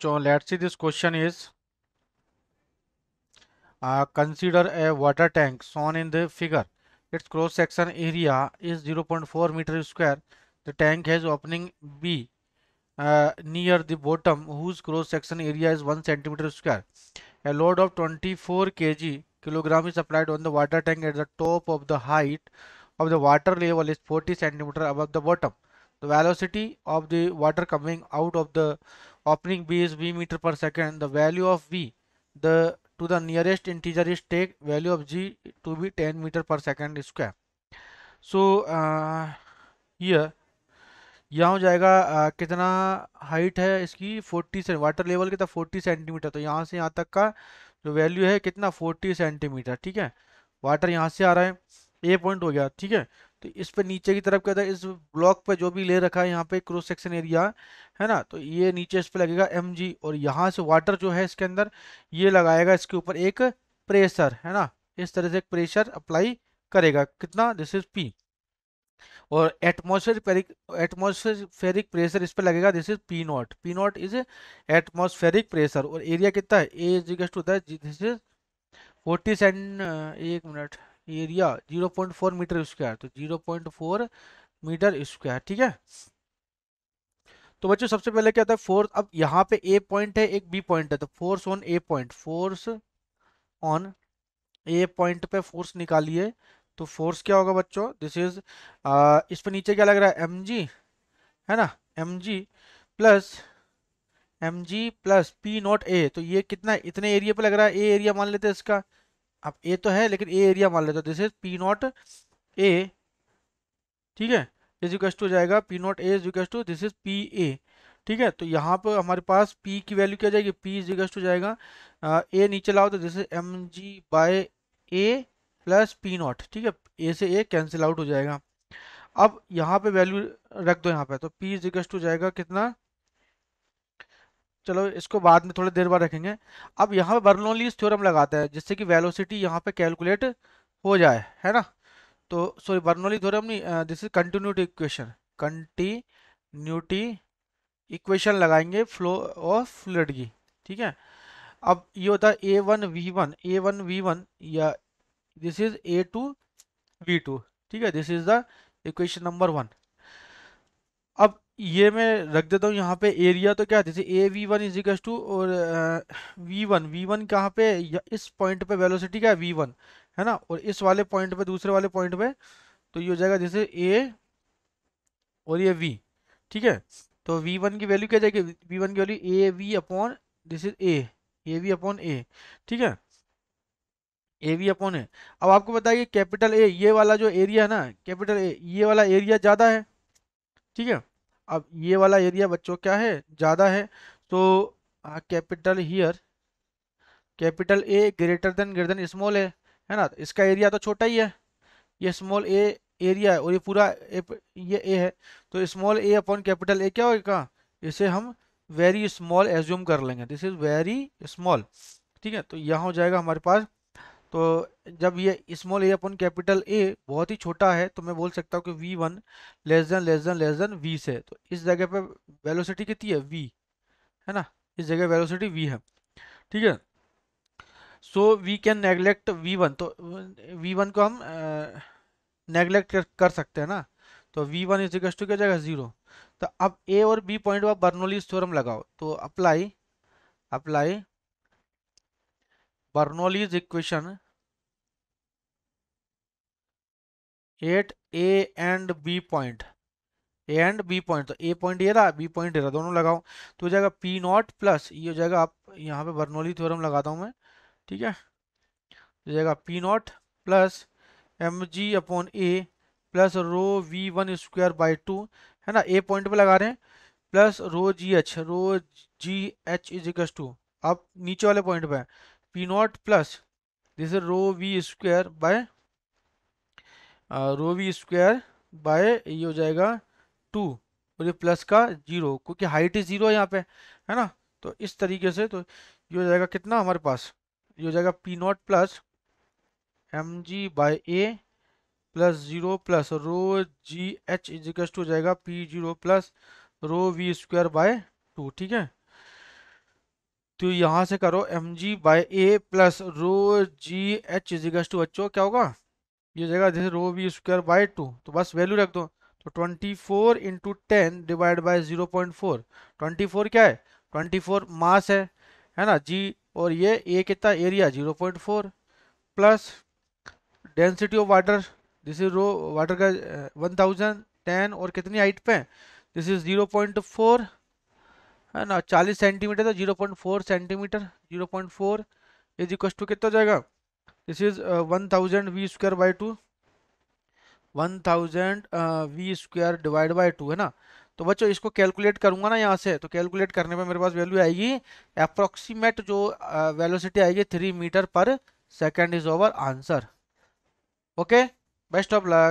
so let's see this question is uh, consider a water tank shown in the figure its cross section area is 0.4 meter square the tank has opening b uh, near the bottom whose cross section area is 1 centimeter square a load of 24 kg kilogram is applied on the water tank at the top of the height of the water level is 40 centimeter above the bottom the velocity of the water coming out of the opening b is v meter per second the value of v the to the nearest integer is take value of g to be 10 meter per second square so uh, here यहाँ हो जाएगा आ, कितना height है इसकी 40 से water level कितना 40 centimetre तो यहाँ से यहाँ तक का जो वैल्यू है कितना 40 सेंटीमीटर ठीक है वाटर यहाँ से आ रहा है ए पॉइंट हो गया ठीक है तो इस पर नीचे की तरफ क्या इस ब्लॉक पर जो भी ले रखा है यहाँ पे क्रॉस सेक्शन एरिया है ना तो ये नीचे इस पर लगेगा एम और यहाँ से वाटर जो है इसके अंदर ये लगाएगा इसके ऊपर एक प्रेशर है ना इस तरह से प्रेशर अप्लाई करेगा कितना दिस इज पी और एटमोसफेरिक एटमोसफेरिक प्रेशर इस पर लगेगा this is P naught P naught is atmospheric pressure और एरिया कितना है A two this is forty cent एक मिनट एरिया 0.4 मीटर स्क्वायर तो 0.4 मीटर स्क्वायर ठीक है तो बच्चों सबसे पहले क्या था फोर्स अब यहाँ पे ए पॉइंट है एक बी पॉइंट है तो force on A point force on A point पे फोर्स निकालिए तो फोर्स क्या होगा बच्चों दिस इज इस पे नीचे क्या लग रहा है एम जी है ना M G plus M G plus P naught A तो ये कितना इतने एरिया पे लग रहा है ए एरिया मान लेते हैं इसका अब ए तो है लेकिन ए एरिया मान लेते हैं this is P naught A ठीक है इज इक्वल टू जाएगा P naught A is equal to this is P A ठीक है तो यहाँ पर हमारे पास P की वैल्यू क्या जाएगी P इज इक्वल हो जाएगा A नीचे लाओ तो this is M G by A plus P naught ठीक है A से A कैंसिल आउट हो जाएगा अब यहाँ पे वैल्यू रख दो यहाँ पे तो P इज इक्वल हो जाएगा कितना चलो इसको बाद में थोड़ी देर बाद रखेंगे अब यहाँ पर बर्नोलीज थ्योरम लगाते हैं जिससे कि वेलोसिटी यहाँ पे कैलकुलेट हो जाए है ना तो सॉरी बर्नोली थ्योरम नहीं this is continuity equation continuity equation लगाएंगे फ्लो ऑफ फ्लड की ठीक है अब ये होता है A one V one A one V one या this is A two V two ठीक है this is the equation number one अब ये मैं रख देता हूँ यहाँ पे एरिया तो क्या जैसे A V one equals to और वी वन वी वन कहाँ पे इस पॉइंट पे वेलोसिटी क्या है वी वन है ना और इस वाले पॉइंट पे दूसरे वाले पॉइंट पे तो ये हो जाएगा जैसे ए और ये वी ठीक है तो वी वन की वैल्यू क्या जाएगी वी वन की value A V upon this is A A V upon A ठीक है ए वी अपॉन ए अब आपको बताइए कैपिटल ए ये वाला जो एरिया है ना कैपिटल ए ये वाला एरिया ज़्यादा है ठीक है अब ये वाला एरिया बच्चों क्या है ज़्यादा है तो capital here capital A greater than greater than small A है ना इसका एरिया तो छोटा ही है ये स्मॉल ए एरिया है और ये पूरा ए, ये ए है तो small A upon capital A क्या होगा इसे हम वेरी स्मॉल एज्यूम कर लेंगे दिस इज़ वेरी स्मॉल ठीक है तो यहाँ हो जाएगा हमारे पास तो जब ये small A upon capital A बहुत ही छोटा है तो मैं बोल सकता हूँ कि V one less than less than less than V से तो इस जगह पे वेलोसिटी कितनी है वी है ना इस जगह वेलोसिटी वी है ठीक है so V can neglect V one तो वी वन को हम नेगलेक्ट uh, कर सकते हैं ना तो V one is equals to क्या जाएगा जीरो तो अब ए और बी पॉइंट पर बर्नोली थ्योरम लगाओ तो apply apply Bernoulli's equation 8 A and B point A and B point तो ए पॉइंट ये रहा बी पॉइंट ये रहा दोनों लगाओ तो हो जाएगा पी नॉट प्लस ये हो जाएगा आप यहाँ पे बर्नौली थ्योरम लगाता हूँ मैं ठीक है हो जाएगा P naught plus M G upon A plus rho V one square by two है ना ए पॉइंट पे लगा रहे हैं plus rho G H rho G H equals to अब नीचे वाले पॉइंट पे p naught plus this is rho v square by rho V square by ये हो जाएगा टू और ये प्लस का जीरो क्योंकि हाइट ही जीरो है यहाँ पे है ना तो इस तरीके से तो ये हो जाएगा कितना हमारे पास ये हो जाएगा P naught plus M G by A plus zero plus rho G H equals to हो जाएगा P zero plus rho V square by two ठीक है तो यहाँ से करो M G by A plus rho G H equals to बच्चों क्या होगा ये जगह जैसे rho V square by two तो बस वैल्यू रख दो तो twenty four into ten divide by zero point four twenty four क्या है ट्वेंटी फोर मास है है ना जी और ये ए कितना area zero point four plus density of water this is rho water का वन थाउजेंड टेन और कितनी हाइट पे this is zero point four है ना चालीस सेंटीमीटर तो zero point four centimetre zero point four is equal to कितना जाएगा this is one thousand V square by two one thousand V square divide by two है ना तो बच्चों इसको कैलकुलेट करूंगा ना यहाँ से तो कैलकुलेट करने पे मेरे पास वैल्यू आएगी अप्रोक्सीमेट जो वेलोसिटी uh, आएगी थ्री मीटर पर second is our answer okay best of luck